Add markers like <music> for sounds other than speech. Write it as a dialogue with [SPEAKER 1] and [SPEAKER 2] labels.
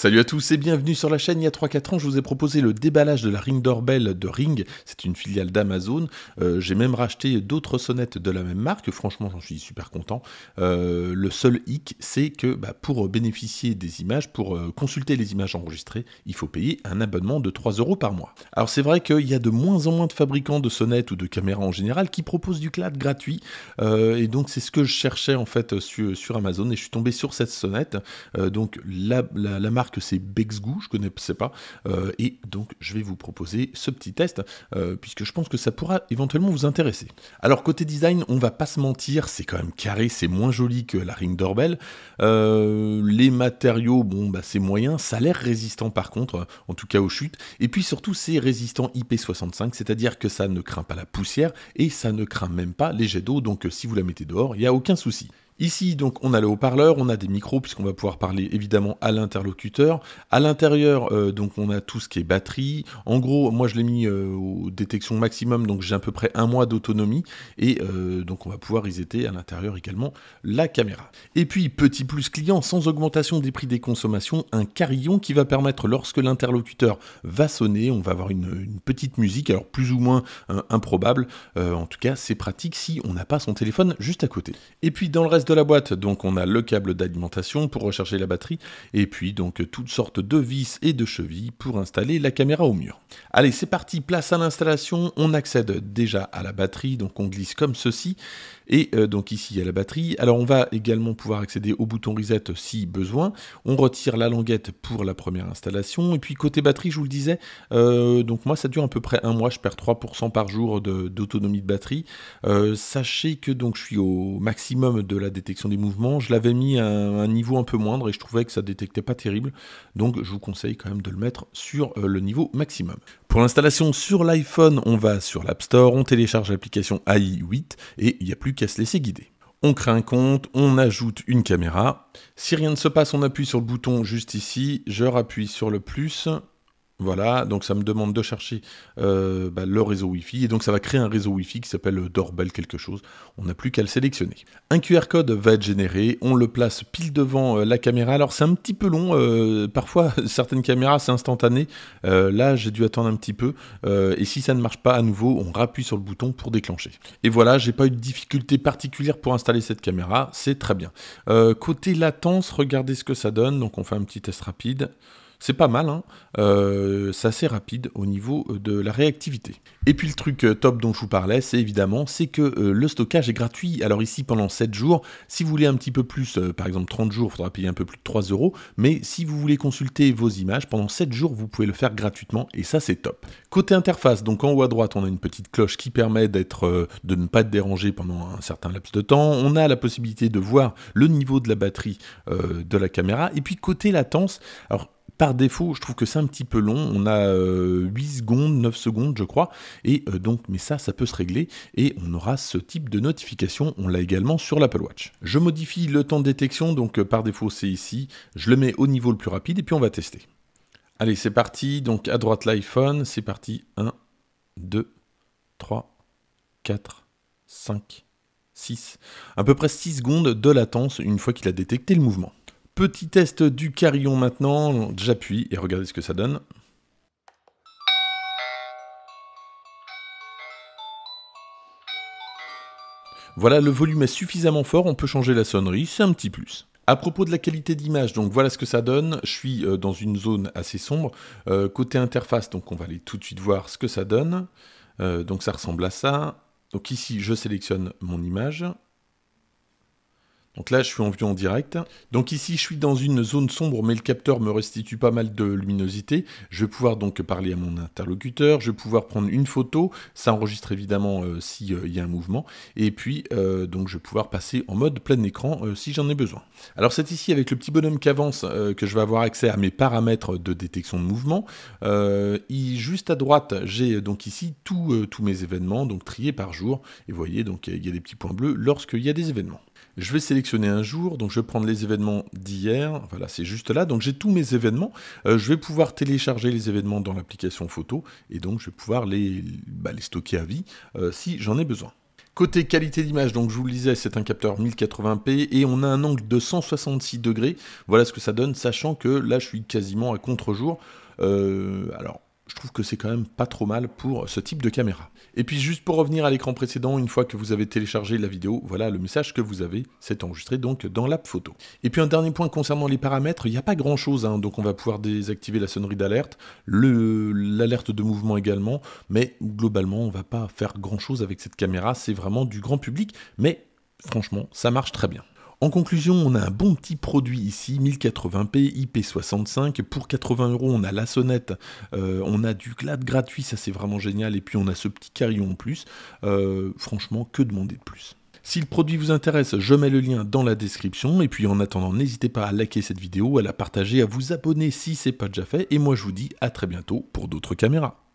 [SPEAKER 1] Salut à tous et bienvenue sur la chaîne. Il y a 3-4 ans, je vous ai proposé le déballage de la Ring d'Orbell de Ring. C'est une filiale d'Amazon. Euh, j'ai même racheté d'autres sonnettes de la même marque. Franchement, j'en suis super content. Euh, le seul hic, c'est que bah, pour euh, bénéficier des images, pour consulter les images enregistrées, il faut payer un abonnement de 3 euros par mois. Alors c'est vrai qu'il y a de moins en moins de fabricants de sonnettes ou de caméras en général qui proposent du cloud gratuit. et donc c'est ce que je cherchais en fait sur, Amazon et je suis tombé sur cette sonnette. donc la marque que c'est Bexgoo, je ne connaissais pas. Euh, et donc je vais vous proposer ce petit test, euh, puisque je pense que ça pourra éventuellement vous intéresser. Alors côté design, on va pas se mentir, c'est quand même carré, c'est moins joli que la Ring d'Orbelle, euh, les matériaux, bon bah c'est moyen, ça a l'air résistant par contre, en tout cas aux chutes. Et puis surtout c'est résistant IP65, c'est-à-dire que ça ne craint pas la poussière et ça ne craint même pas les jets d'eau, donc si vous la mettez dehors, il n'y a aucun souci. Ici, donc, on a le haut-parleur, on a des micros, puisqu'on va pouvoir parler évidemment à l'interlocuteur. À l'intérieur, euh, donc, on a tout ce qui est batterie. En gros, moi, je l'ai mis euh, aux détections maximum, donc j'ai à peu près un mois d'autonomie. Et euh, donc, on va pouvoir iséter à l'intérieur également la caméra. Et puis, petit plus client, sans augmentation des prix des consommations, un carillon qui va permettre, lorsque l'interlocuteur va sonner, on va avoir une, petite musique, alors plus ou moins improbable. en tout cas, c'est pratique si on n'a pas son téléphone juste à côté. Et puis, dans le reste la boîte, donc on a le câble d'alimentation pour recharger la batterie, et puis donc toutes sortes de vis et de chevilles pour installer la caméra au mur. Allez, c'est parti, place à l'installation, on accède déjà à la batterie, donc on glisse comme ceci, et euh, donc ici il y a la batterie. Alors on va également pouvoir accéder au bouton reset si besoin. On retire la languette pour la première installation, et puis côté batterie, je vous le disais, euh, donc moi ça dure à peu près un mois, je perds 3% par jour d'autonomie de, batterie. Euh, sachez que donc je suis au maximum de la détection des mouvements. Je l'avais mis à un niveau un peu moindre et je trouvais que ça détectait pas terrible. Donc je vous conseille quand même de le mettre sur euh, le niveau maximum. Pour l'installation sur l'iPhone, on va sur l'App Store, on télécharge l'application AI 8 et il n'y a plus qu'à se laisser guider on crée un compte, on ajoute une caméra. Si rien ne se passe, on appuie sur le bouton juste ici, je rappuie sur le plus, voilà, donc ça me demande de chercher euh, bah, le réseau Wi-Fi, et donc ça va créer un réseau Wi-Fi qui s'appelle euh, Dorbel quelque chose, on n'a plus qu'à le sélectionner. Un QR code va être généré, on le place pile devant euh, la caméra, alors c'est un petit peu long, parfois <laughs> certaines caméras c'est instantané, là j'ai dû attendre un petit peu, et si ça ne marche pas à nouveau, on rappuie sur le bouton pour déclencher. Et voilà, j'ai pas eu de difficulté particulière pour installer cette caméra, c'est très bien. côté latence, regardez ce que ça donne, donc on fait un petit test rapide. C'est pas mal, hein euh, c'est assez rapide au niveau euh, de la réactivité. Et puis le truc euh, top dont je vous parlais, c'est évidemment, c'est que le stockage est gratuit. Alors ici, pendant 7 jours, si vous voulez un petit peu plus, par exemple 30 jours, il faudra payer un peu plus de 3 euros, mais si vous voulez consulter vos images, pendant 7 jours, vous pouvez le faire gratuitement, et ça c'est top. Côté interface, donc en haut à droite, on a une petite cloche qui permet de ne pas être dérangé pendant un certain laps de temps. On a la possibilité de voir le niveau de la batterie de la caméra, et puis côté latence, alors par défaut, je trouve que c'est un petit peu long. On a 8 euh, secondes, 9 secondes, je crois. Et euh, donc, mais ça, ça peut se régler. Et on aura ce type de notification. On l'a également sur l'Apple Watch. Je modifie le temps de détection. Donc, euh, par défaut, c'est ici. Je le mets au niveau le plus rapide. Et puis, on va tester. Allez, c'est parti. Donc, à droite, l'iPhone. C'est parti. 1, 2, 3, 4, 5, 6. À peu près 6 secondes de latence une fois qu'il a détecté le mouvement. Petit test du carillon maintenant, j'appuie et regardez ce que ça donne. Voilà, le volume est suffisamment fort, on peut changer la sonnerie, c'est un petit plus. À propos de la qualité d'image, donc voilà ce que ça donne. Je suis euh, dans une zone assez sombre. Euh, côté interface, donc on va aller tout de suite voir ce que ça donne. Euh, donc ça ressemble à ça. Donc ici, je sélectionne mon image. Donc là, je suis en vue en direct. Donc ici, je suis dans une zone sombre, mais le capteur me restitue pas mal de luminosité. Je vais pouvoir donc parler à mon interlocuteur, je vais pouvoir prendre une photo, ça enregistre évidemment euh, s'il euh, y a un mouvement, et puis euh, donc je vais pouvoir passer en mode plein écran si j'en ai besoin. Alors c'est ici avec le petit bonhomme qui avance que je vais avoir accès à mes paramètres de détection de mouvement. juste à droite, j'ai donc ici tous mes événements, donc triés par jour, et vous voyez, donc il y a des petits points bleus lorsqu'il y a des événements je vais sélectionner un jour, donc je vais prendre les événements d'hier, voilà c'est juste là, donc j'ai tous mes événements, euh, je vais pouvoir télécharger les événements dans l'application photo, et donc je vais pouvoir les, bah, stocker à vie euh, si j'en ai besoin. Côté qualité d'image, donc je vous le disais, c'est un capteur 1080p et on a un angle de 166 degrés. Voilà ce que ça donne, sachant que là je suis quasiment à contre-jour. Euh, alors je trouve que c'est quand même pas trop mal pour ce type de caméra. Et puis juste pour revenir à l'écran précédent, une fois que vous avez téléchargé la vidéo, voilà le message que vous avez, c'est enregistré donc dans l'app photo. Et puis un dernier point concernant les paramètres, il n'y a pas grand chose, hein. donc on va pouvoir désactiver la sonnerie d'alerte, l'alerte de mouvement également, mais globalement on ne va pas faire grand chose avec cette caméra, c'est vraiment du grand public, mais franchement ça marche très bien. En conclusion, on a un bon petit produit ici, 1080p IP65. Pour 80 euros, on a la sonnette, euh, on a du glad gratuit, ça c'est vraiment génial. Et puis on a ce petit carillon en plus. Euh, franchement, que demander de plus si le produit vous intéresse, je mets le lien dans la description. Et puis en attendant, n'hésitez pas à liker cette vidéo, à la partager, à vous abonner si ce n'est pas déjà fait. Et moi je vous dis à très bientôt pour d'autres caméras.